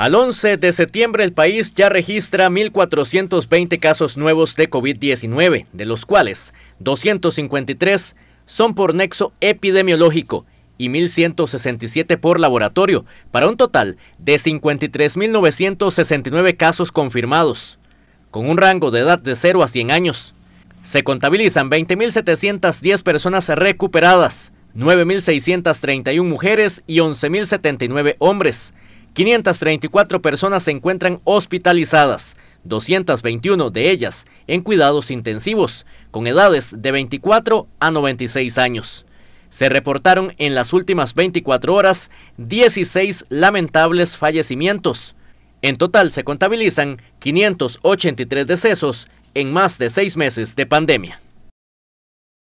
Al 11 de septiembre el país ya registra 1.420 casos nuevos de COVID-19, de los cuales 253 son por nexo epidemiológico y 1.167 por laboratorio, para un total de 53.969 casos confirmados, con un rango de edad de 0 a 100 años. Se contabilizan 20.710 personas recuperadas, 9.631 mujeres y 11.079 hombres 534 personas se encuentran hospitalizadas, 221 de ellas en cuidados intensivos, con edades de 24 a 96 años. Se reportaron en las últimas 24 horas 16 lamentables fallecimientos. En total se contabilizan 583 decesos en más de seis meses de pandemia.